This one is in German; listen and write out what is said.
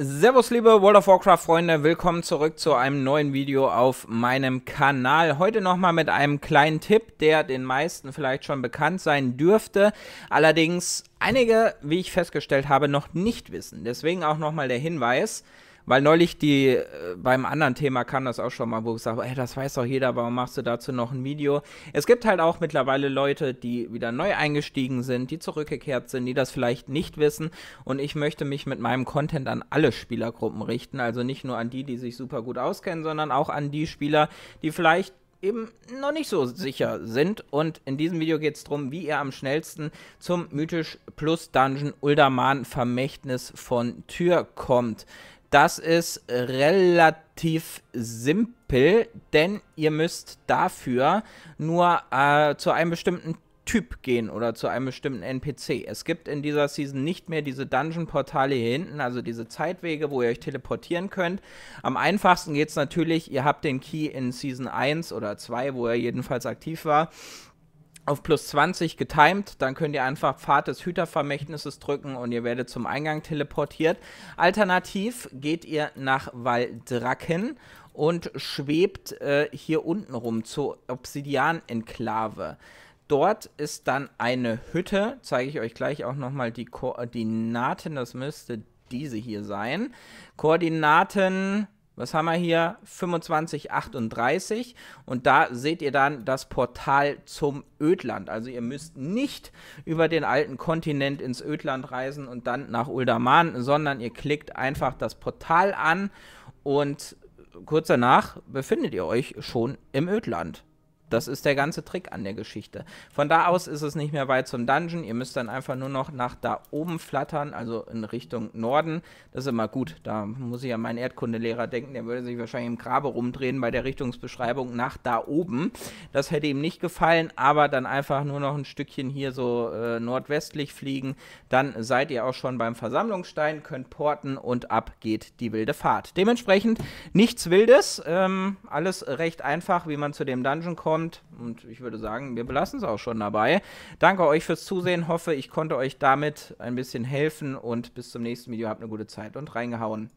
Servus liebe World of Warcraft Freunde, willkommen zurück zu einem neuen Video auf meinem Kanal. Heute nochmal mit einem kleinen Tipp, der den meisten vielleicht schon bekannt sein dürfte, allerdings einige, wie ich festgestellt habe, noch nicht wissen. Deswegen auch nochmal der Hinweis, weil neulich die, äh, beim anderen Thema kam das auch schon mal, wo ich sage, ey, das weiß doch jeder, warum machst du dazu noch ein Video? Es gibt halt auch mittlerweile Leute, die wieder neu eingestiegen sind, die zurückgekehrt sind, die das vielleicht nicht wissen. Und ich möchte mich mit meinem Content an alle Spielergruppen richten. Also nicht nur an die, die sich super gut auskennen, sondern auch an die Spieler, die vielleicht eben noch nicht so sicher sind. Und in diesem Video geht es darum, wie ihr am schnellsten zum Mythisch Plus Dungeon Uldaman Vermächtnis von Tür kommt. Das ist relativ simpel, denn ihr müsst dafür nur äh, zu einem bestimmten Typ gehen oder zu einem bestimmten NPC. Es gibt in dieser Season nicht mehr diese Dungeon-Portale hier hinten, also diese Zeitwege, wo ihr euch teleportieren könnt. Am einfachsten geht es natürlich, ihr habt den Key in Season 1 oder 2, wo er jedenfalls aktiv war auf plus 20 getimed, dann könnt ihr einfach Pfad des Hütervermächtnisses drücken und ihr werdet zum Eingang teleportiert. Alternativ geht ihr nach Waldracken und schwebt äh, hier unten rum zur Obsidian-Enklave. Dort ist dann eine Hütte, zeige ich euch gleich auch nochmal die Koordinaten, das müsste diese hier sein. Koordinaten was haben wir hier? 2538 und da seht ihr dann das Portal zum Ödland. Also ihr müsst nicht über den alten Kontinent ins Ödland reisen und dann nach Uldaman, sondern ihr klickt einfach das Portal an und kurz danach befindet ihr euch schon im Ödland. Das ist der ganze Trick an der Geschichte. Von da aus ist es nicht mehr weit zum Dungeon. Ihr müsst dann einfach nur noch nach da oben flattern, also in Richtung Norden. Das ist immer gut. Da muss ich an meinen Erdkundelehrer denken. Der würde sich wahrscheinlich im Grabe rumdrehen bei der Richtungsbeschreibung nach da oben. Das hätte ihm nicht gefallen, aber dann einfach nur noch ein Stückchen hier so äh, nordwestlich fliegen. Dann seid ihr auch schon beim Versammlungsstein, könnt porten und ab geht die wilde Fahrt. Dementsprechend nichts Wildes. Ähm, alles recht einfach, wie man zu dem Dungeon kommt kommt. Und ich würde sagen, wir belassen es auch schon dabei. Danke euch fürs Zusehen. Hoffe, ich konnte euch damit ein bisschen helfen und bis zum nächsten Video. Habt eine gute Zeit und reingehauen.